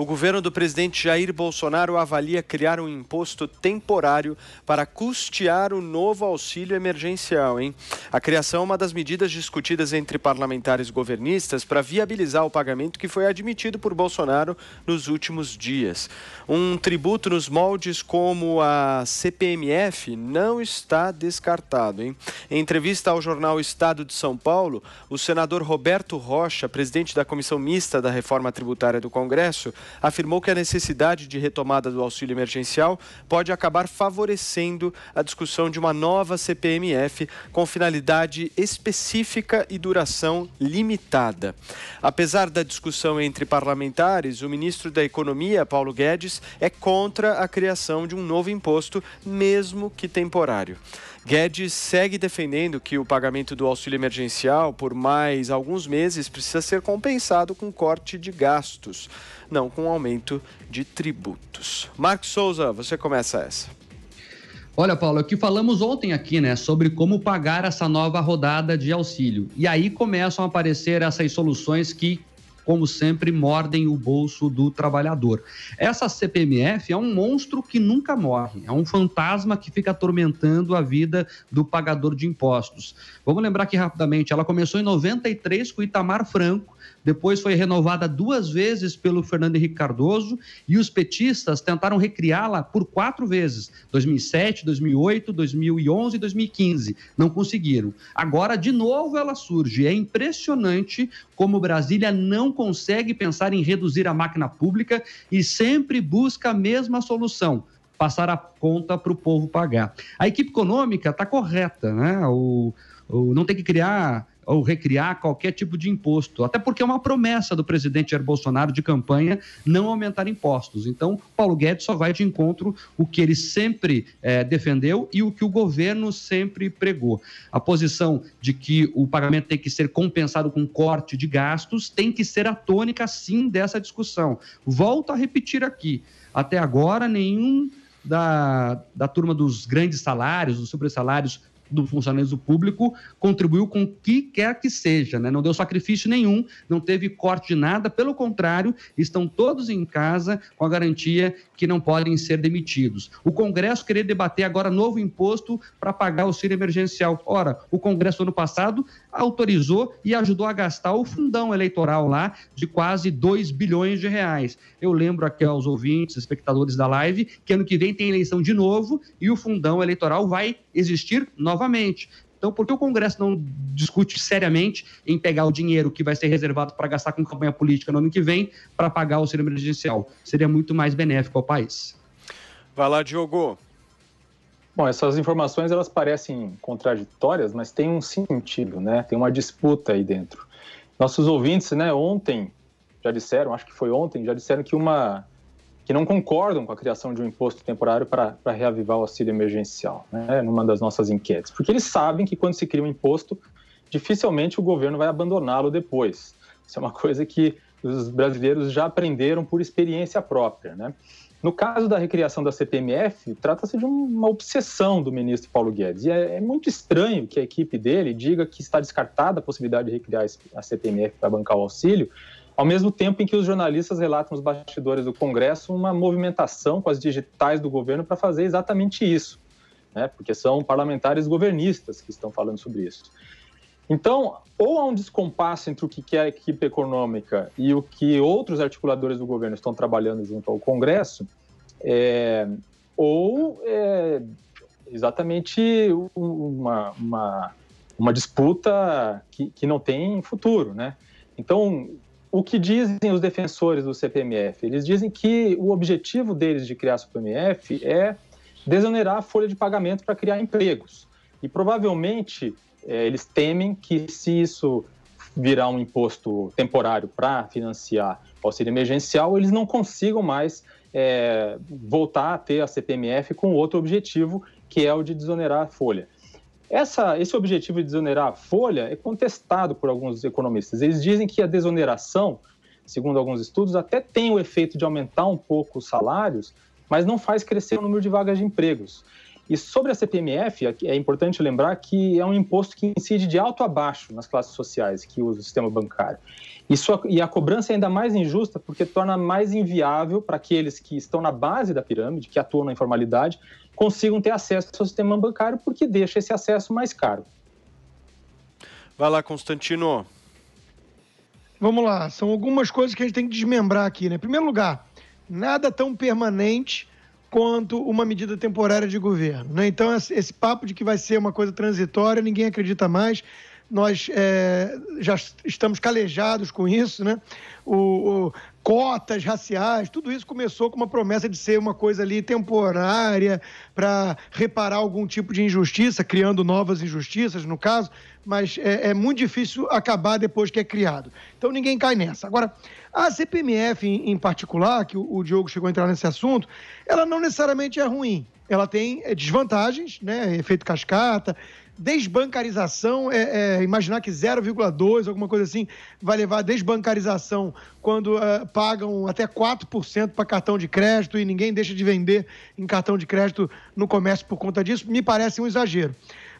O governo do presidente Jair Bolsonaro avalia criar um imposto temporário para custear o novo auxílio emergencial, hein? A criação é uma das medidas discutidas entre parlamentares governistas para viabilizar o pagamento que foi admitido por Bolsonaro nos últimos dias. Um tributo nos moldes como a CPMF não está descartado, hein? Em entrevista ao jornal Estado de São Paulo, o senador Roberto Rocha, presidente da comissão mista da reforma tributária do Congresso, afirmou que a necessidade de retomada do auxílio emergencial pode acabar favorecendo a discussão de uma nova CPMF com finalidade específica e duração limitada. Apesar da discussão entre parlamentares, o ministro da Economia, Paulo Guedes, é contra a criação de um novo imposto, mesmo que temporário. Guedes segue defendendo que o pagamento do auxílio emergencial por mais alguns meses precisa ser compensado com corte de gastos, não com aumento de tributos. Marcos Souza, você começa essa. Olha, Paulo, é o que falamos ontem aqui, né, sobre como pagar essa nova rodada de auxílio. E aí começam a aparecer essas soluções que como sempre, mordem o bolso do trabalhador. Essa CPMF é um monstro que nunca morre, é um fantasma que fica atormentando a vida do pagador de impostos. Vamos lembrar que rapidamente, ela começou em 93 com o Itamar Franco depois foi renovada duas vezes pelo Fernando Henrique Cardoso e os petistas tentaram recriá-la por quatro vezes: 2007, 2008, 2011 e 2015. Não conseguiram. Agora, de novo, ela surge. É impressionante como Brasília não consegue pensar em reduzir a máquina pública e sempre busca a mesma solução passar a conta para o povo pagar. A equipe econômica está correta, né? O, o, não tem que criar ou recriar qualquer tipo de imposto, até porque é uma promessa do presidente Jair Bolsonaro de campanha não aumentar impostos. Então, Paulo Guedes só vai de encontro o que ele sempre eh, defendeu e o que o governo sempre pregou. A posição de que o pagamento tem que ser compensado com corte de gastos tem que ser a tônica, sim, dessa discussão. Volto a repetir aqui: até agora, nenhum da, da turma dos grandes salários, dos sobressalários, do funcionalismo público contribuiu com o que quer que seja, né? não deu sacrifício nenhum, não teve corte de nada, pelo contrário, estão todos em casa com a garantia que não podem ser demitidos. O Congresso querer debater agora novo imposto para pagar o auxílio emergencial. Ora, o Congresso ano passado autorizou e ajudou a gastar o fundão eleitoral lá de quase 2 bilhões de reais. Eu lembro aqui aos ouvintes, espectadores da live, que ano que vem tem eleição de novo e o fundão eleitoral vai existir novamente. Então, por que o Congresso não discute seriamente em pegar o dinheiro que vai ser reservado para gastar com campanha política no ano que vem para pagar o auxílio emergencial? Seria muito mais benéfico ao país. Vai lá, Diogo. Bom, essas informações elas parecem contraditórias, mas tem um sentido, né? Tem uma disputa aí dentro. Nossos ouvintes, né, ontem já disseram, acho que foi ontem, já disseram que uma que não concordam com a criação de um imposto temporário para reavivar o auxílio emergencial, né, numa das nossas enquetes. Porque eles sabem que quando se cria um imposto, dificilmente o governo vai abandoná-lo depois. Isso é uma coisa que os brasileiros já aprenderam por experiência própria. Né? No caso da recriação da CPMF, trata-se de uma obsessão do ministro Paulo Guedes. E é, é, muito estranho que a equipe dele diga que está descartada a possibilidade de recriar a CPMF para bancar o auxílio, ao mesmo tempo em que os jornalistas relatam nos bastidores do Congresso uma movimentação com as digitais do governo para fazer exatamente isso, né? porque são parlamentares governistas que estão falando sobre isso. Então, ou há um descompasso entre o que quer a equipe econômica e o que outros articuladores do governo estão trabalhando junto ao Congresso, é, ou é, exatamente uma, uma, uma disputa que, que não tem futuro, né? Então, o que dizem os defensores do CPMF? Eles dizem que o objetivo deles de criar o CPMF é desonerar a folha de pagamento para criar empregos. E provavelmente é, eles temem que se isso virar um imposto temporário para financiar auxílio emergencial, eles não consigam mais é, voltar a ter a CPMF com outro objetivo, que é o de desonerar a folha. Essa, esse objetivo de desonerar a folha é contestado por alguns economistas. Eles dizem que a desoneração, segundo alguns estudos, até tem o efeito de aumentar um pouco os salários, mas não faz crescer o número de vagas de empregos. E sobre a CPMF, é importante lembrar que é um imposto que incide de alto a baixo nas classes sociais que usa o sistema bancário. e a cobrança é ainda mais injusta porque torna mais inviável para aqueles que estão na base da pirâmide, que atuam na informalidade, consigam ter acesso ao sistema bancário, porque deixa esse acesso mais caro. Vai lá, Constantino. Vamos lá, são algumas coisas que a gente tem que desmembrar aqui, né? Em primeiro lugar, nada tão permanente quanto uma medida temporária de governo. Né? Então, esse papo de que vai ser uma coisa transitória, ninguém acredita mais. Nós é, já estamos calejados com isso, né? O, o, cotas raciais, tudo isso começou com uma promessa de ser uma coisa ali temporária para reparar algum tipo de injustiça, criando novas injustiças, no caso, mas é, é, muito difícil acabar depois que é criado. Então ninguém cai nessa. Agora, a CPMF em, em particular, que o, o Diogo chegou a entrar nesse assunto, ela não necessariamente é ruim ela tem é, desvantagens, né? Efeito cascata, desbancarização, é, é, imaginar que 0,2, alguma coisa assim, vai levar a desbancarização quando uh, pagam até 4% para cartão de crédito e ninguém deixa de vender em cartão de crédito no comércio por conta disso, me parece um exagero.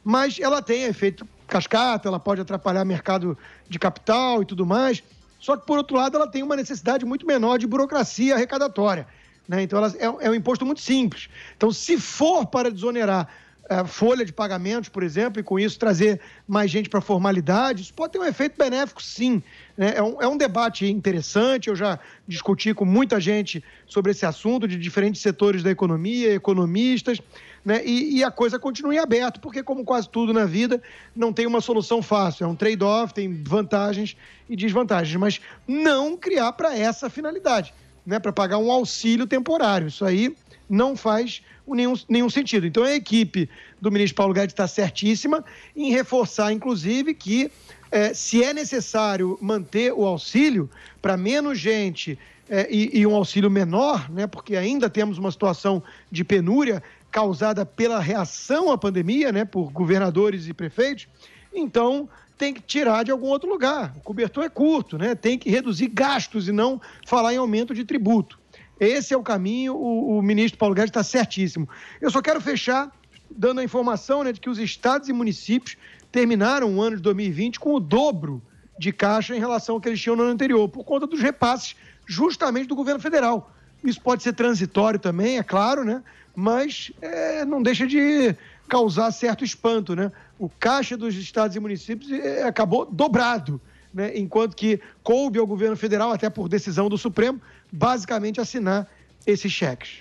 Mas ela tem efeito cascata, ela pode atrapalhar mercado de capital e tudo mais. Só que, por outro lado, ela tem uma necessidade muito menor de burocracia arrecadatória né? Então, elas, é, é um imposto muito simples. Então, se for para desonerar é, folha de pagamentos, por exemplo, e com isso trazer mais gente para a formalidade, isso pode ter um efeito benéfico, sim. Né? É, um, é um debate interessante, eu já discuti com muita gente sobre esse assunto, de diferentes setores da economia, economistas, né? e, e a coisa continua em aberto, porque, como quase tudo na vida, não tem uma solução fácil. É um trade-off, tem vantagens e desvantagens, mas não criar para essa finalidade né, para pagar um auxílio temporário. Isso aí não faz nenhum, nenhum sentido. Então a equipe do ministro Paulo Guedes está certíssima em reforçar, inclusive, que é, se é necessário manter o auxílio para menos gente é, e, e, um auxílio menor, né, porque ainda temos uma situação de penúria causada pela reação à pandemia, né, por governadores e prefeitos, então tem que tirar de algum outro lugar. O cobertor é curto, né? Tem que reduzir gastos e não falar em aumento de tributo. Esse é o caminho, o, o ministro Paulo Guedes está certíssimo. Eu só quero fechar dando a informação né, de que os estados e municípios terminaram o ano de 2020 com o dobro de caixa em relação ao que eles tinham no ano anterior, por conta dos repasses justamente do governo federal. Isso pode ser transitório também, é claro, né? mas é, não deixa de causar certo espanto, né? O caixa dos estados e municípios eh, acabou dobrado, né? enquanto que coube ao governo federal, até por decisão do Supremo, basicamente assinar esses cheques.